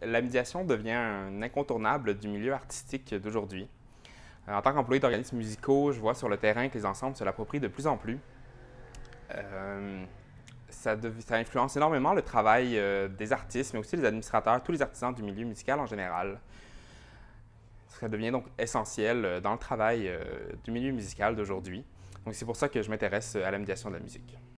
La médiation devient un incontournable du milieu artistique d'aujourd'hui. Euh, en tant qu'employé d'organismes musicaux, je vois sur le terrain que les ensembles se l'approprient de plus en plus. Euh, ça, influence énormément le travail euh, des artistes, mais aussi les administrateurs, tous les artisans du milieu musical en général. Ça devient donc essentiel dans le travail du milieu musical d'aujourd'hui. Donc c'est pour ça que je m'intéresse à la médiation de la musique.